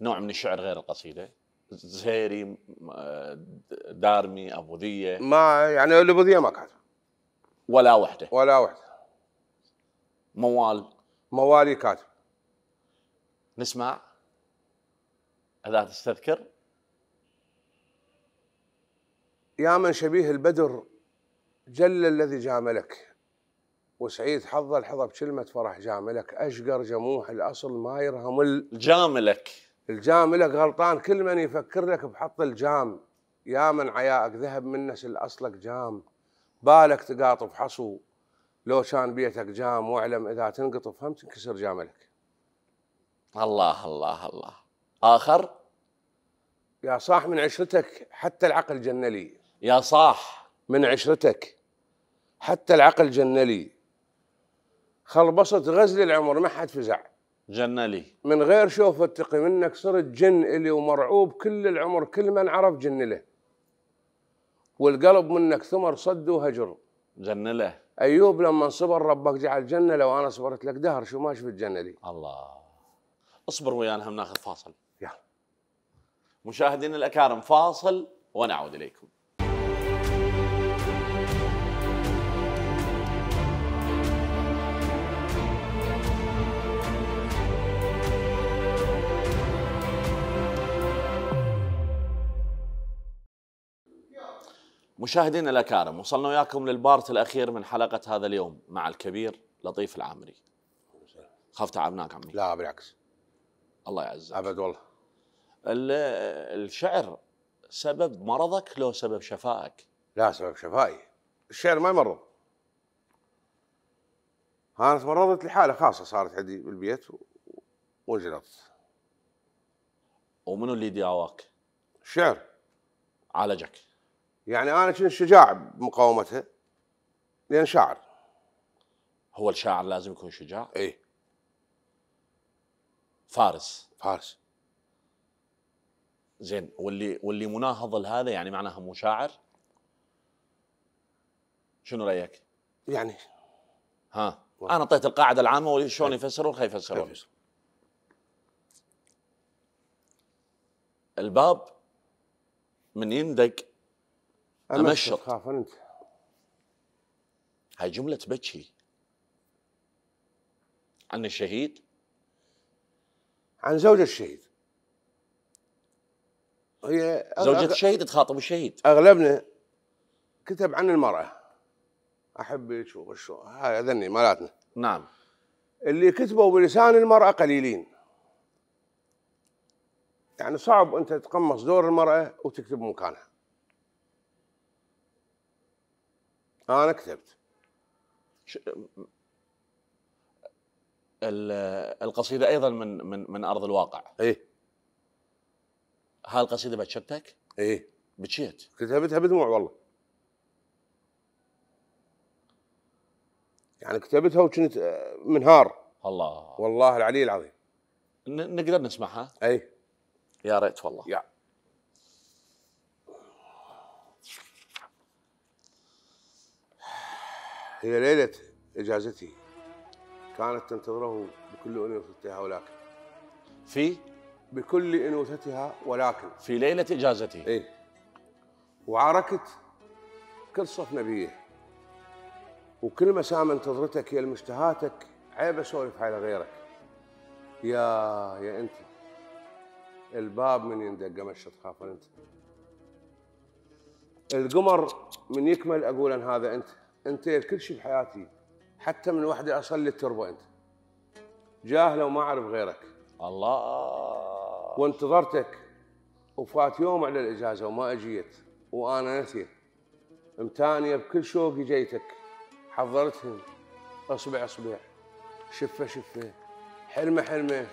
نوع من الشعر غير القصيده زهيري آه، دارمي ابو ذيه ما يعني ابو ذيه ما كاتب ولا وحده ولا وحده موال موالي كاتب نسمع اذا تستذكر يا من شبيه البدر جل الذي جاملك وسعيد حظ الحظ بكلمة فرح جاملك أشقر جموح الأصل ما يرهم ال... جاملك الجام لك غلطان كل من يفكر لك بحط الجام يا من عياك ذهب منس الأصلك جام بالك تقاطف حصو لو كان بيتك جام واعلم إذا تنقطف هم تنكسر جاملك الله الله الله آخر يا صاح من عشرتك حتى العقل جنلي يا صاح من عشرتك حتى العقل جنلي خلبصت غزل العمر ما حد فزع جنة لي من غير شوف التقي منك صرت جن إلي ومرعوب كل العمر كل من عرف جن له والقلب منك ثمر صد وهجر جنة له أيوب لما صبر ربك جعل جنة لو أنا صبرت لك دهر شو ما شفت جنة لي الله اصبر ويانا هم ناخذ فاصل يلا مشاهدينا الأكارم فاصل ونعود إليكم مشاهدينا الاكارم وصلنا وياكم للبارت الاخير من حلقه هذا اليوم مع الكبير لطيف العامري خاف تعبناك عمي لا بالعكس الله يعزك ابد والله الشعر سبب مرضك لو سبب شفائك لا سبب شفائي الشعر ما يمرض انا تمرضت لحاله خاصه صارت عندي بالبيت وجلطت ومنو اللي داواك؟ الشعر عالجك يعني انا كنت شجاع بمقاومتها لان شاعر هو الشاعر لازم يكون شجاع؟ اي فارس فارس زين واللي واللي مناهض لهذا يعني معناها مو شاعر؟ شنو رايك؟ يعني ها واحد. انا اعطيت القاعده العامه وشلون يفسرون خلي يفسرون الباب من يندق امشط خاف انت هاي جمله تبكي عن الشهيد عن زوجة الشهيد هي أغ... زوجة الشهيد تخاطب الشهيد اغلبنا كتب عن المرأة احبك وشو هاي اذني مالاتنا نعم اللي كتبوا بلسان المرأة قليلين يعني صعب انت تقمص دور المرأة وتكتب مكانها انا كتبت ش... القصيده ايضا من من من ارض الواقع ايه القصيده بتشتك ايه بتشيت كتبتها بدموع والله يعني كتبتها وكنت آه، منهار الله والله العلي العظيم نقدر نسمعها؟ اي يا ريت والله يا. هي ليلة إجازتي كانت تنتظره بكل أنوثتها ولكن في بكل أنوثتها ولكن في ليلة إجازتي إيه وعاركت كل صف نبيه وكل مسام انتظرتك يا المشتهاتك عيب اسولف على غيرك يا يا انت الباب من يندق مش خافر انت القمر من يكمل اقول ان هذا انت انت كل شيء بحياتي حتى من وحده اصلي التربه انت جاهله وما اعرف غيرك الله وانتظرتك وفات يوم على الاجازه وما اجيت وانا نسيت متانيه بكل شوقي جيتك حضرتهم اصبع اصبع شفه شفه حلمه حلمه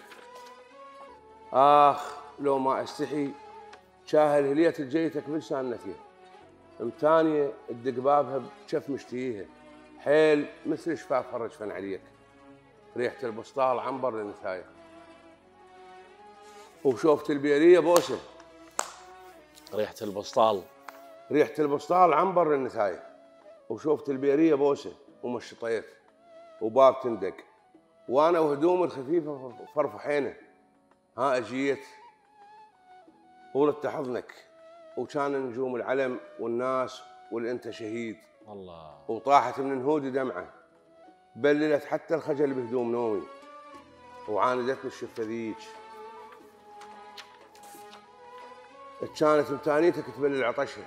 اخ لو ما استحي شاهل هليت جيتك بلسان نفيه وثانيه تدق بابها بكف مشتيها حيل مثل شفاف فرج فن عليك ريحه البسطال عنبر للنسايا وشوفت البيريه بوسه ريحه البسطال ريحه البسطال عنبر للنسايا وشوفت البيريه بوسه ومشطيت وباب تندق وانا وهدومي الخفيفه فرفحينه ها اجيت ولت حضنك وكان نجوم العلم والناس والانت شهيد الله وطاحت من نهودي دمعه بللت حتى الخجل بهدوم نومي وعاندتني الشفه ذيك كانت امتانيتك تبلل عطشها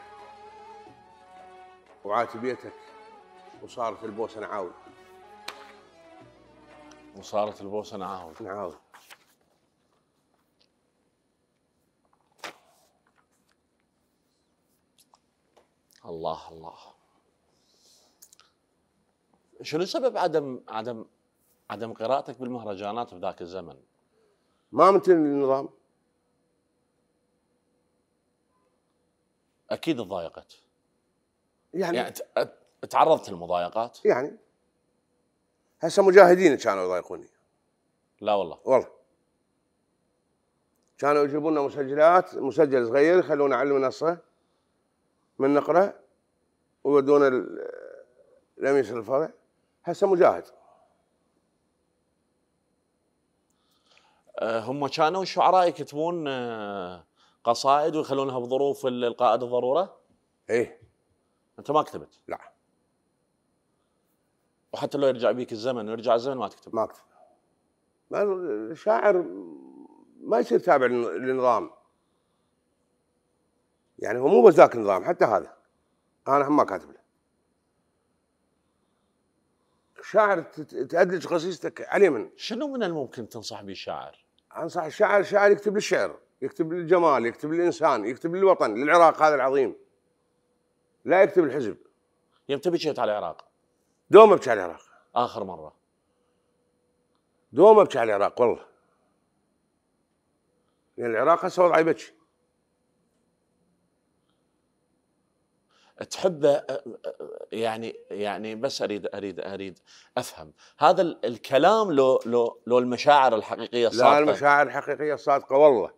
وعاتبيتك وصارت البوسه نعاود وصارت البوسه نعاود نعاود الله الله شنو سبب عدم عدم عدم قراءتك بالمهرجانات في ذاك الزمن؟ ما مثل النظام اكيد تضايقت يعني, يعني تعرضت للمضايقات يعني هسه مجاهدين كانوا يضايقوني لا والله والله كانوا يجيبوا لنا مسجلات مسجل صغير يخلونا على المنصه من نقرا ويودون لم الفرع هسه مجاهد أه، هم كانوا الشعراء يكتبون أه، قصائد ويخلونها بظروف القائد الضروره؟ ايه انت ما كتبت؟ لا وحتى لو يرجع بيك الزمن ويرجع الزمن ما تكتب؟ ما اكتب ما الشاعر ما يصير تابع للنظام يعني هو مو بس ذاك النظام حتى هذا انا هم كاتب له شاعر تأدلج قصيدتك علي من شنو من الممكن تنصح به الشاعر؟ انصح الشاعر الشاعر يكتب للشعر يكتب للجمال يكتب للانسان يكتب للوطن للعراق هذا العظيم لا يكتب الحزب يمتى بكيت على العراق؟ دوم ابكي على العراق اخر مره دوم ابكي على العراق والله لان العراق هسه وضعه يبكي تحبه آه، آه، آه، يعني يعني بس اريد اريد اريد افهم هذا الكلام لو لو لو المشاعر الحقيقيه الصادقه لا المشاعر الحقيقيه الصادقه والله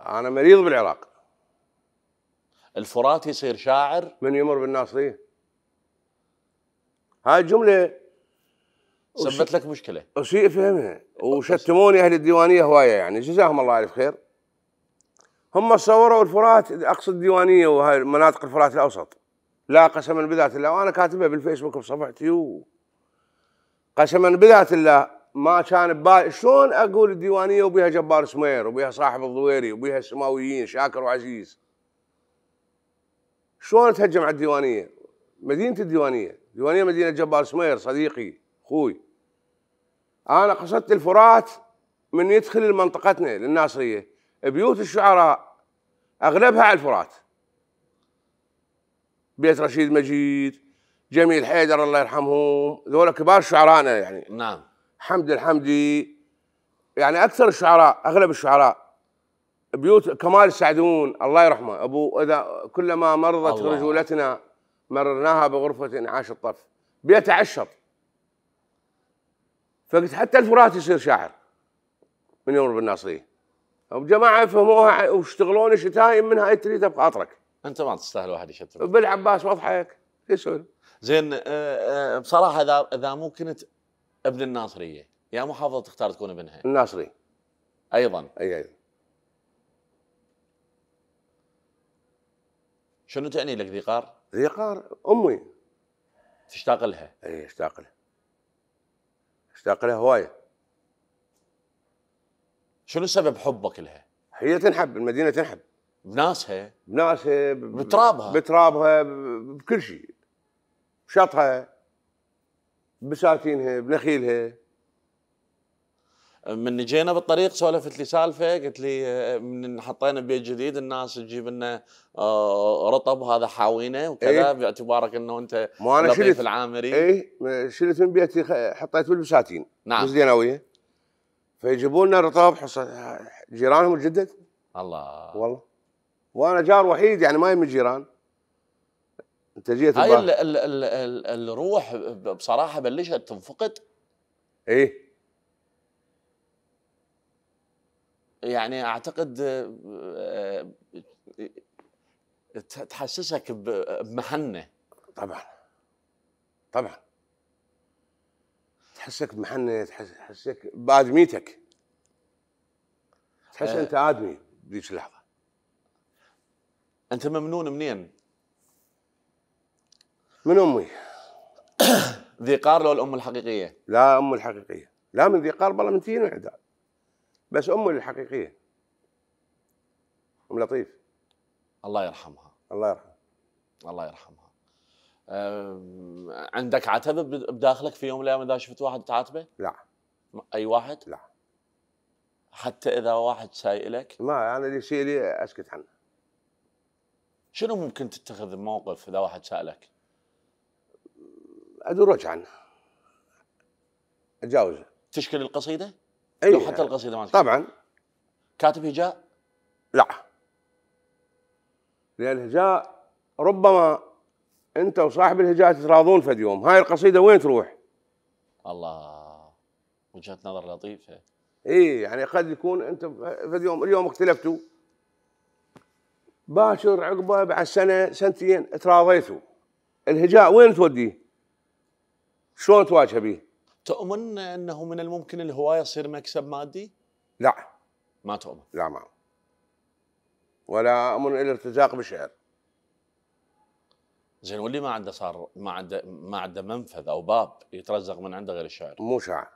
انا مريض بالعراق الفرات يصير شاعر من يمر بالناصريه هاي الجمله سبت لك مشكله اسيء فهمها وشتموني اهل الديوانيه هوايه يعني جزاهم الله الف خير هم صوروا الفرات اقصد الديوانيه وهاي مناطق الفرات الاوسط لا قسما بذات الله وانا كاتبها بالفيسبوك بصفحتي قسما بذات الله ما كان ببالي شلون اقول الديوانيه وبها جبار سمير وبها صاحب الضويري وبها السماويين شاكر وعزيز شلون اتهجم على الديوانيه مدينه الديوانيه ديوانيه مدينه جبار سمير صديقي اخوي انا قصدت الفرات من يدخل منطقتنا للناصريه بيوت الشعراء اغلبها على الفرات بيت رشيد مجيد جميل حيدر الله يرحمهم ذولا كبار شعرائنا يعني نعم حمد الحمدي يعني اكثر الشعراء اغلب الشعراء بيوت كمال السعدون الله يرحمه ابو اذا كلما مرضت الله. رجولتنا مررناها بغرفه انعاش الطف بيت عشر فقلت حتى الفرات يصير شاعر من يمر بالناصريه وجماعه يفهموها ويشتغلون شتايم منها هاي تريدها بخاطرك انت ما تستاهل واحد يشتم بالعباس وضحك يسول زين آه، آه، بصراحه اذا اذا مو كنت ابن الناصريه يا محافظه تختار تكون ابنها الناصري ايضا اي اي شنو تعني لك ذيقار؟ ذيقار امي تشتاق لها اي اشتاق لها اشتاق لها هوايه شنو سبب حبك لها؟ هي تنحب المدينه تنحب بناسها بناسها ب... بترابها بترابها بكل شيء بشطها بساتينها بنخيلها من جينا بالطريق سولفت لي سالفه قلت لي آه، من حطينا بيت جديد الناس تجيب لنا آه، رطب هذا حاوينه وكذا ايه؟ باعتبارك انه انت ما انا شلت العامري اي شلت من بيتي حطيت بالبساتين نعم زيناويه فيجيبوا لنا رطب حصان جيرانهم الجدد الله والله وانا جار وحيد يعني ما يمي جيران انت جيت هاي الـ الـ الـ الـ الروح بصراحه بلشت تنفقد ايه يعني اعتقد آه، آه، تحسسك بمحنه طبعا طبعا تحسك بمحنه تحسك بادميتك تحس أه انت ادمي بذيك اللحظه انت ممنون منين؟ من امي ذي قار لو الام الحقيقيه؟ لا امي الحقيقيه لا من ذي قار والله من تين وحده بس امي الحقيقيه ام لطيف الله يرحمها الله يرحمها الله يرحمها عندك عتب بداخلك في يوم من الايام اذا شفت واحد تعاتبه؟ لا اي واحد؟ لا حتى اذا واحد سائلك؟ ما انا اللي يسيلي اسكت عنه شنو ممكن تتخذ موقف اذا واحد سالك؟ ادرج عنه اتجاوزه تشكل القصيده؟ اي لو حتى القصيده ما تشكل. طبعا كاتب هجاء؟ لا لان الهجاء ربما انت وصاحب الهجاء تتراضون فد يوم هاي القصيده وين تروح الله وجهه نظر لطيفه اي يعني قد يكون انت فد يوم اليوم اختلفتوا باشر عقبه بعد سنه سنتين تراضيتوا الهجاء وين توديه؟ شلون تواجهه به؟ تؤمن انه من الممكن الهوايه يصير مكسب مادي؟ لا ما تؤمن لا ما ولا امن الارتزاق بالشعر زين واللي ما عنده صار ما عنده ما عنده منفذ او باب يترزق من عنده غير الشعر مو شاعر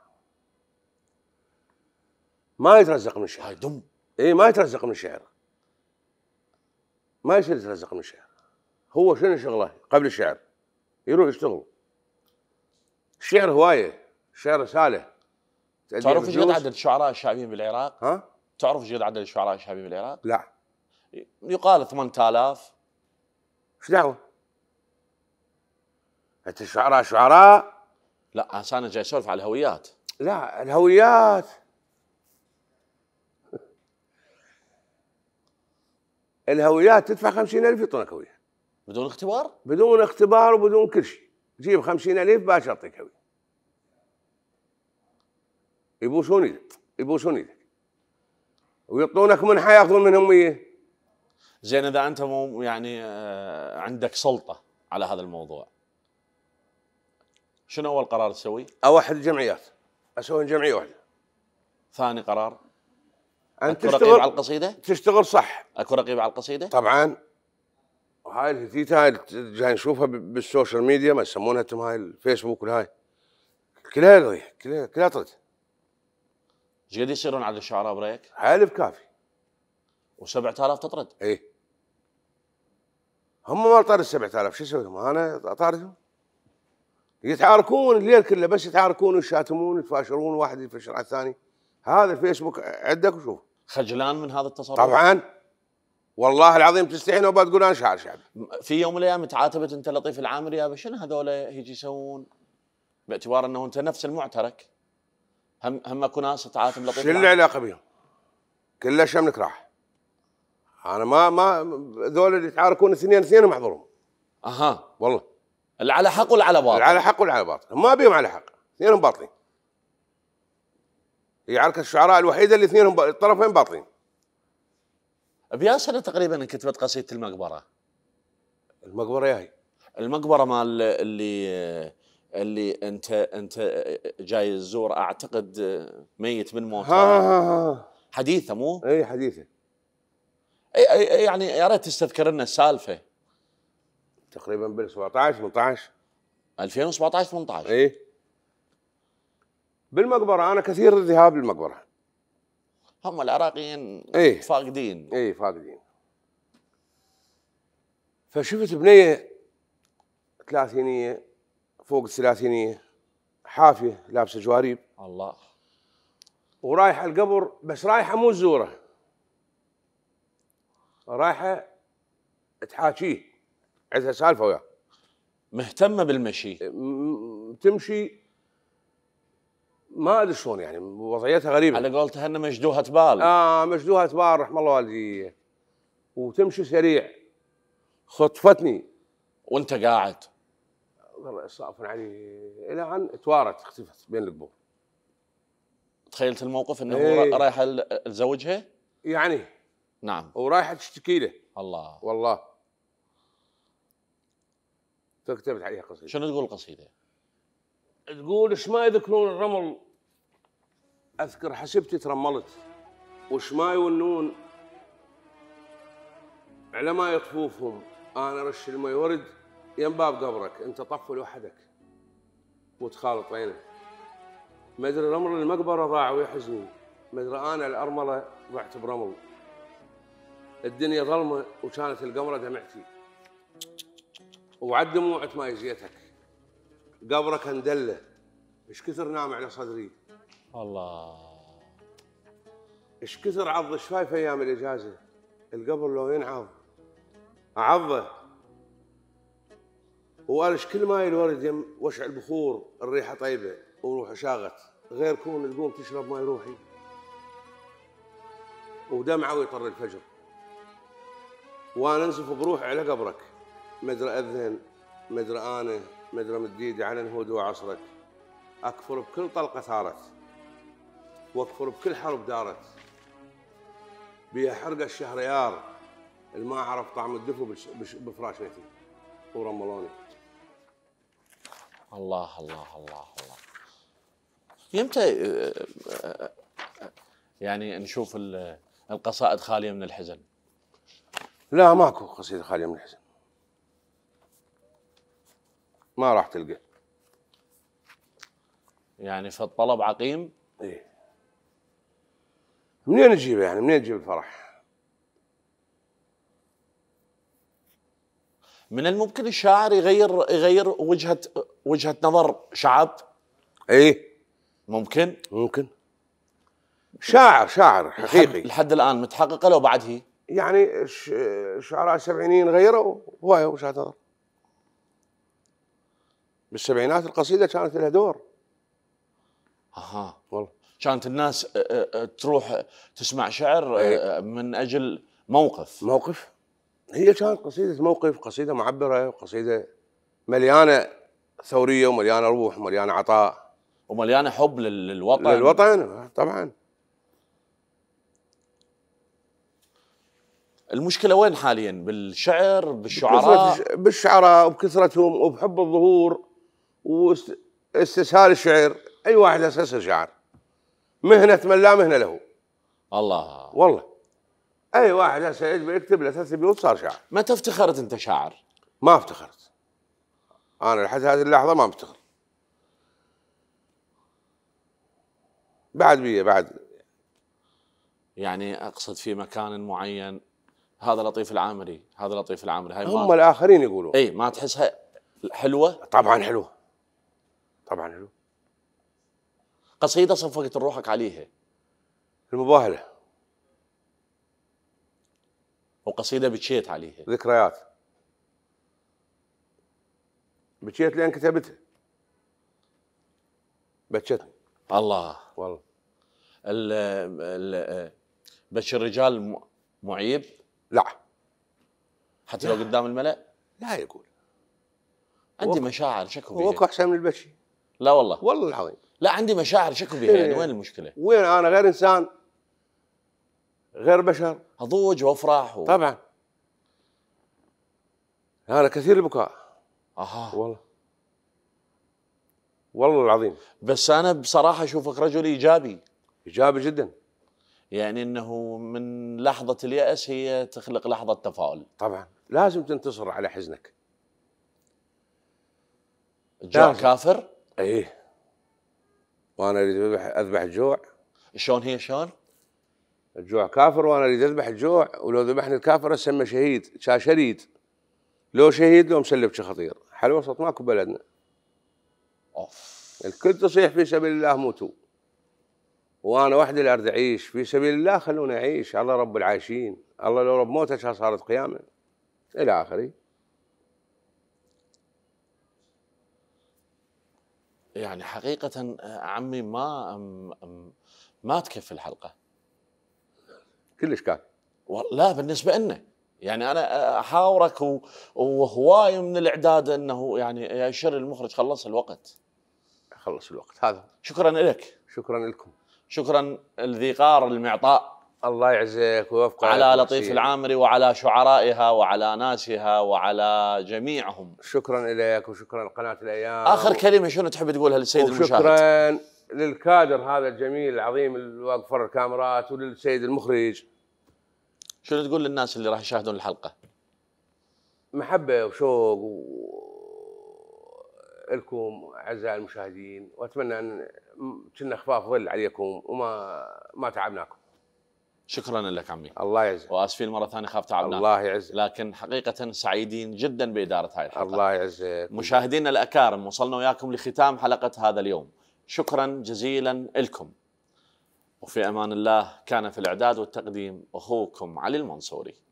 ما يترزق من الشعر هاي دم اي ما يترزق من الشعر ما يصير يترزق من الشعر هو شنو شغله قبل الشعر يروح يشتغل الشعر هوايه الشعر رساله تعرف ايش قد عدد الشعراء الشعبيين بالعراق؟ ها؟ تعرف ايش قد عدد الشعراء الشعبيين بالعراق؟ لا يقال 8000 ايش دعوه؟ انت شعراء شعراء لا انا جاي اسولف على الهويات لا الهويات الهويات تدفع خمسين ألف يعطونك هوية بدون اختبار؟ بدون اختبار وبدون كل شيء جيب خمسين ألف باش أعطيك هوية يبوسون يدك يبوسون يدك ويعطونك منحة ياخذون منهم 100 زين إذا أنت مو يعني آه، عندك سلطة على هذا الموضوع شنو اول قرار تسوي؟ اوحد الجمعيات اسوي جمعيه واحده ثاني قرار ان تشتغل على القصيده؟ تشتغل صح اكو رقيب على القصيده؟ طبعا هاي الهتيتة هاي جاي نشوفها بالسوشيال ميديا ما يسمونها تم هاي الفيسبوك والهاي كلها رضي كلها كلها طرد ايش يصيرون على الشعراء بريك؟ حالف كافي و7000 تطرد؟ اي هم ما طرد 7000 شو اسوي لهم؟ انا طاردهم يتعاركون الليل كله بس يتعاركون ويشاتمون يتفاشرون واحد يفشر على الثاني هذا الفيسبوك عندك وشوف خجلان من هذا التصرف طبعا والله العظيم تستحي نوبه تقول انا شاعر شعبي في يوم من الايام تعاتبت انت لطيف العامري يا شنو هذول هيجي يسوون باعتبار انه انت نفس المعترك هم هم اكو ناس تعاتب لطيف شو العلاقه بهم؟ كله شملك راح انا ما ما ذول اللي يتعاركون اثنين اثنين محضرهم اها والله اللي على حق واللي على باطل على حق واللي على باطل ما بيهم على حق اثنينهم باطلين هي عركه الشعراء الوحيده اللي اثنينهم الطرفين باطلين بيا سنه تقريبا كتبت قصيده المقبره المقبره يا هي المقبره مال اللي اللي انت انت جاي تزور اعتقد ميت من موته ها ها ها حديثه مو؟ اي حديثه اي, أي إيه، يعني يا ريت تستذكر لنا السالفه تقريبا بال 17 18 2017 18 ايه بالمقبره انا كثير الذهاب للمقبره هم العراقيين ايه فاقدين ايه فاقدين فشفت بنيه ثلاثينيه فوق الثلاثينيه حافيه لابسه جواريب الله ورايحه القبر بس رايحه مو تزوره رايحه تحاكيه عندها سالفه وياه مهتمه بالمشي تمشي ما ادري شلون يعني وضعيتها غريبه على قولتها انها مشدوهه بال اه مشدوهه بال رحم الله والدي وتمشي سريع خطفتني وانت قاعد والله يصافن علي الى ان توارت اختفت بين القبور تخيلت الموقف انه ايه. رايحه لزوجها يعني نعم ورايحه تشتكي له الله والله تكتب عليها قصيده شنو تقول القصيده؟ تقول ايش ما يذكرون الرمل اذكر حسبتي ترملت وش ما يونون على ما يطفوفهم انا رش المي ورد يم باب قبرك انت طفل وحدك وتخالط بينه ادري رمل المقبره ضاع ويحزني ادري انا الارمله ضعت برمل الدنيا ظلمه وكانت القمره دمعتي وعد دموعك ما يزيتك قبرك اندله ايش كثر نام على صدري الله ايش كثر عض شفايف ايام الاجازه القبر لو ينعض اعضه وقالش كل ماي الورد يم وشع البخور الريحه طيبه وروحه شاغت غير كون تقوم تشرب ماي روحي ودمعه ويطر الفجر وانا انزف بروحي على قبرك مدرى أذهن مدرى أنا مدرى مديد على يعني نهود وعصرك أكفر بكل طلقة ثارت وأكفر بكل حرب دارت بيا حرقة الشهريار اللي ما عرف طعم الدفو بفراش نتي ورملوني الله الله الله الله يمتى آه، آه، آه، يعني نشوف القصائد خاليه من الحزن لا ماكو قصيده خاليه من الحزن ما راح تلقى يعني فالطلب عقيم ايه منين نجيب يعني منين نجيب الفرح من الممكن الشاعر يغير يغير وجهه وجهه نظر شعب ايه ممكن ممكن شاعر شاعر حقيقي لحد الان متحققه لو بعد هي يعني شعراء السبعينيين غيروا هوايه وجهه نظر بالسبعينات القصيده كانت لها دور اها والله كانت الناس تروح تسمع شعر إيه. من اجل موقف موقف هي كانت قصيده موقف قصيده معبره قصيده مليانه ثوريه ومليانه روح ومليانه عطاء ومليانه حب للوطن للوطن طبعا المشكله وين حاليا بالشعر بالشعراء بالشعراء وبكثرتهم وبحب الظهور واستسهال الشعر اي واحد استسهل الشعر مهنه من لا مهنه له الله والله اي واحد هسه يجب يكتب له ثلاث بيوت صار شاعر متى افتخرت انت شاعر؟ ما افتخرت انا لحد هذه اللحظه ما افتخر بعد بي بعد يعني اقصد في مكان معين هذا لطيف العامري هذا لطيف العامري هاي هم ما... الاخرين يقولون اي ما تحسها حلوه؟ طبعا حلوه طبعا حلو قصيده صفقت روحك عليها المباهله وقصيده بكيت عليها ذكريات بكيت لان كتبتها بكتني الله والله ال بش الرجال معيب لا حتى لو قدام الملأ لا يقول عندي مشاعر شكو هو احسن من البشي لا والله والله العظيم لا عندي مشاعر شكو بها يعني إيه. وين المشكله؟ وين انا غير انسان غير بشر اضوج وافرح و... طبعا انا كثير البكاء اها والله والله العظيم بس انا بصراحه اشوفك رجل ايجابي ايجابي جدا يعني انه من لحظه الياس هي تخلق لحظه تفاؤل طبعا لازم تنتصر على حزنك جاء كافر ايه وانا اريد اذبح اذبح الجوع شلون هي شلون؟ الجوع كافر وانا اريد اذبح الجوع ولو ذبحني الكافر اسمى شهيد شا شريد لو شهيد لو مسلب خطير حل وسط ماكو بلدنا اوف الكل تصيح في سبيل الله موتوا وانا وحدي اللي اريد اعيش في سبيل الله خلوني اعيش الله رب العايشين الله لو رب موته صارت قيامه الى اخره يعني حقيقة آه، عمي ما ما تكفي الحلقة كلش كان لا بالنسبة لنا يعني انا آه، احاورك وهواي من الاعداد انه يعني يشر المخرج خلص الوقت خلص الوقت هذا شكرا لك شكرا لكم شكرا لذي قار المعطاء الله يعزك ويوفقك على لطيف العامري وعلى شعرائها وعلى ناسها وعلى جميعهم شكرا لك وشكرا لقناه الايام اخر كلمه شنو تحب تقولها للسيد المشاهد شكرا للكادر هذا الجميل العظيم اللي واقف الكاميرات وللسيد المخرج شنو تقول للناس اللي راح يشاهدون الحلقه محبه وشوق و... لكم اعزائي المشاهدين واتمنى ان كنا خفاف ظل عليكم وما ما تعبناكم شكرا لك عمي الله يعزك واسفين مره ثانيه خاف تعبنا الله يعزك لكن حقيقه سعيدين جدا باداره هاي الحلقه الله يعزك مشاهدينا الاكارم وصلنا وياكم لختام حلقه هذا اليوم شكرا جزيلا لكم وفي امان الله كان في الاعداد والتقديم اخوكم علي المنصوري